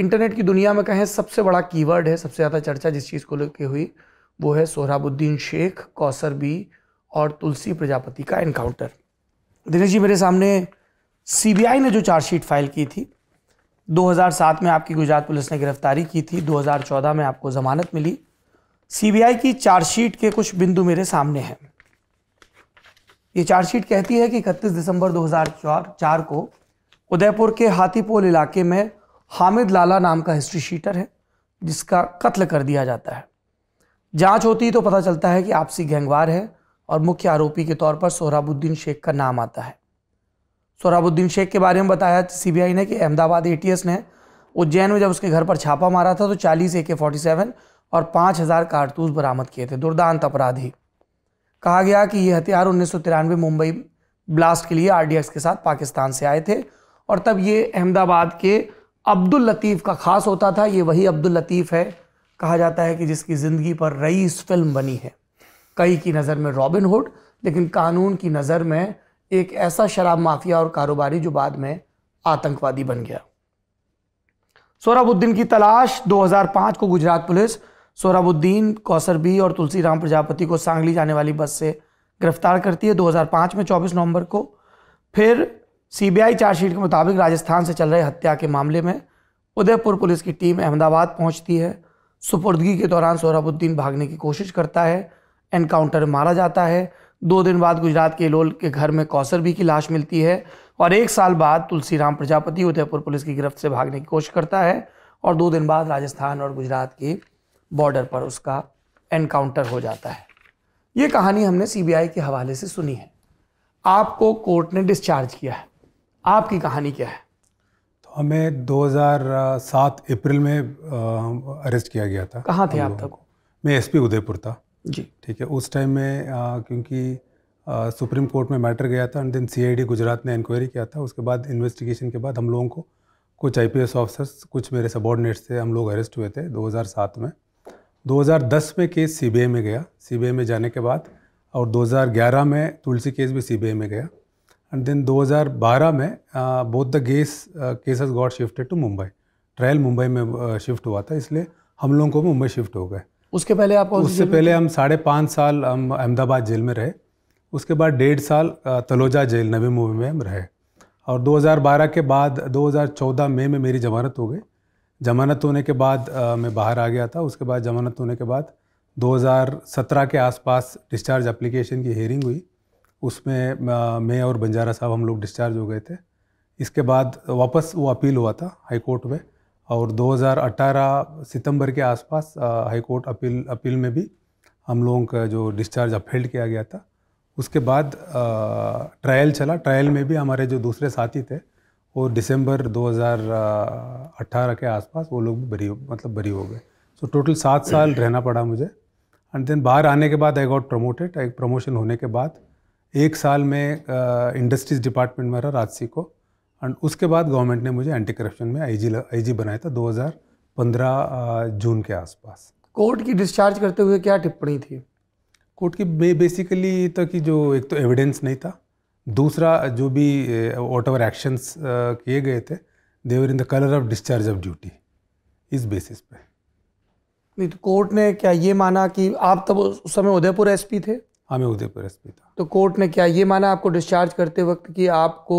Internet की दुनिया में कहें सबसे बड़ा कीवर्ड है सबसे ज़्यादा चर्चा जिस चीज़ को लेकर हुई वो है सोहराबुद्दीन शेख कौसर बी और तुलसी प्रजापति का एनकाउंटर दिनेश जी मेरे सामने सीबीआई ने जो चार्जशीट फाइल की थी 2007 में आपकी गुजरात पुलिस ने गिरफ्तारी की थी 2014 में आपको जमानत मिली सीबीआई की चार्जशीट के कुछ बिंदु मेरे सामने हैं ये चार्जशीट कहती है कि इकतीस दिसंबर 2004 को उदयपुर के हाथीपोल इलाके में हामिद लाला नाम का हिस्ट्री शीटर है जिसका कत्ल कर दिया जाता है जांच होती है तो पता चलता है कि आपसी गैंगवार है और मुख्य आरोपी के तौर पर सोहराबुद्दीन शेख का नाम आता है सोहराबुद्दीन शेख के बारे में बताया सीबीआई ने कि अहमदाबाद एटीएस ने उज्जैन में जब उसके घर पर छापा मारा था तो 40 ए के फोर्टी और 5000 कारतूस बरामद किए थे दुर्दांत अपराधी कहा गया कि ये हथियार उन्नीस मुंबई ब्लास्ट के लिए आर के साथ पाकिस्तान से आए थे और तब ये अहमदाबाद के अब्दुल लतीफ़ का ख़ास होता था ये वही अब्दुल लतीफ़ है कहा जाता है कि जिसकी ज़िंदगी पर रईस फिल्म बनी है कई की नज़र में रॉबिन हुड लेकिन कानून की नज़र में एक ऐसा शराब माफिया और कारोबारी जो बाद में आतंकवादी बन गया सोराबुद्दीन की तलाश 2005 को गुजरात पुलिस सोराबुद्दीन कौसरबी और तुलसी राम प्रजापति को सांगली जाने वाली बस से गिरफ्तार करती है 2005 में 24 नवंबर को फिर सीबीआई चार्जशीट के मुताबिक राजस्थान से चल रहे हत्या के मामले में उदयपुर पुलिस की टीम अहमदाबाद पहुंचती है सुपुर्दगी के दौरान सौरभुद्दीन भागने की कोशिश करता है एनकाउंटर मारा जाता है दो दिन बाद गुजरात के लोल के घर में कौसर भी की लाश मिलती है और एक साल बाद तुलसीराम प्रजापति उदयपुर पुलिस की गिरफ्त से भागने की कोशिश करता है और दो दिन बाद राजस्थान और गुजरात के बॉर्डर पर उसका एनकाउंटर हो जाता है ये कहानी हमने सीबीआई के हवाले से सुनी है आपको कोर्ट ने डिस्चार्ज किया है आपकी कहानी क्या है तो हमें 2007 अप्रैल में अरेस्ट किया गया था कहाँ थे आप तक मैं एसपी उदयपुर था जी ठीक है उस टाइम में क्योंकि सुप्रीम कोर्ट में मैटर गया था एंड देन सीआईडी गुजरात ने इंक्वायरी किया था उसके बाद इन्वेस्टिगेशन के बाद हम लोगों को कुछ आईपीएस ऑफिसर्स कुछ मेरे सबॉर्डिनेट्स थे हम लोग अरेस्ट हुए थे 2007 में 2010 में केस सीबीआई में गया सीबीआई में जाने के बाद और 2011 में तुलसी केस भी सीबीआई में गया एंड देन 2012 में both the guess cases got shifted to Mumbai trial Mumbai में शिफ्ट uh, हुआ था इसलिए हम लोगों को मुंबई शिफ्ट हो गए उसके पहले आप उससे पहले हम साढ़े पाँच साल हम अहमदाबाद जेल में रहे उसके बाद डेढ़ साल uh, तलोजा जेल नवी मुंबई में हम रहे और 2012 के बाद 2014 मई में, में मेरी जमानत हो गई जमानत होने के बाद uh, मैं बाहर आ गया था उसके बाद जमानत होने के बाद 2017 के आसपास डिस्चार्ज एप्लीकेशन की हेयरिंग हुई उसमें मैं और बंजारा साहब हम लोग डिस्चार्ज हो गए थे इसके बाद वापस वो अपील हुआ था हाई कोर्ट में और 2018 सितंबर के आसपास हाई कोर्ट अपील अपील में भी हम लोगों का जो डिस्चार्ज अपहेल्ड किया गया था उसके बाद ट्रायल चला ट्रायल में भी हमारे जो दूसरे साथी थे वो दिसंबर 2018 के आसपास वो लोग भी बरी मतलब बरी हो गए सो टोटल सात साल रहना पड़ा मुझे एंड देन बाहर आने के बाद आई गॉट प्रमोटेड एक प्रमोशन होने के बाद एक साल में इंडस्ट्रीज डिपार्टमेंट में रहा राजसी को एंड उसके बाद गवर्नमेंट ने मुझे एंटी करप्शन में आईजी आईजी बनाया था 2015 जून के आसपास कोर्ट की डिस्चार्ज करते हुए क्या टिप्पणी थी कोर्ट की बेसिकली था कि जो एक तो एविडेंस नहीं था दूसरा जो भी वॉट एवर एक्शंस किए गए थे they were in the colour of discharge of duty इस बेसिस पे नहीं तो कोर्ट ने क्या ये माना कि आप तब उस समय उदयपुर एसपी थे हमें उदयपुर एस था तो कोर्ट ने क्या ये माना आपको डिस्चार्ज करते वक्त कि आपको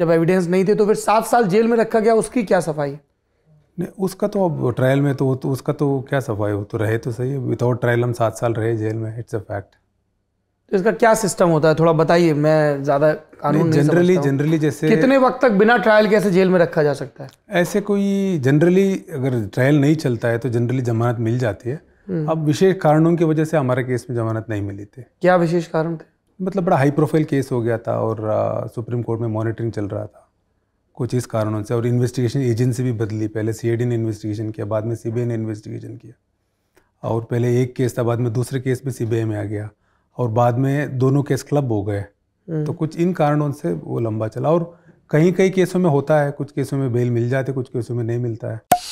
जब एविडेंस नहीं थे तो फिर सात साल जेल में रखा गया उसकी क्या सफाई नहीं उसका तो अब ट्रायल में तो, तो उसका तो क्या सफाई हो तो रहे तो सही है विदाउट ट्रायल हम सात साल रहे जेल में इट्स अ फैक्ट तो इसका क्या सिस्टम होता है थोड़ा बताइए मैं ज़्यादा कानून जनरली जनरली जैसे कितने वक्त तक बिना ट्रायल के ऐसे जेल में रखा जा सकता है ऐसे कोई जनरली अगर ट्रायल नहीं चलता है तो जनरली जमानत मिल जाती है हम्म। अब विशेष कारणों की वजह से हमारे केस में जमानत नहीं मिली थी क्या विशेष कारण थे मतलब बड़ा हाई प्रोफाइल केस हो गया था और आ, सुप्रीम कोर्ट में मॉनिटरिंग चल रहा था कुछ इस कारणों से और इन्वेस्टिगेशन एजेंसी भी बदली पहले सी ने इन्वेस्टिगेशन किया बाद में सी ने इन्वेस्टिगेशन किया और पहले एक केस था बाद में दूसरे केस में सी में आ गया और बाद में दोनों केस क्लब हो गए हम्म। तो कुछ इन कारणों से वो लंबा चला और कहीं कई केसों में होता है कुछ केसों में बेल मिल जाते कुछ केसों में नहीं मिलता है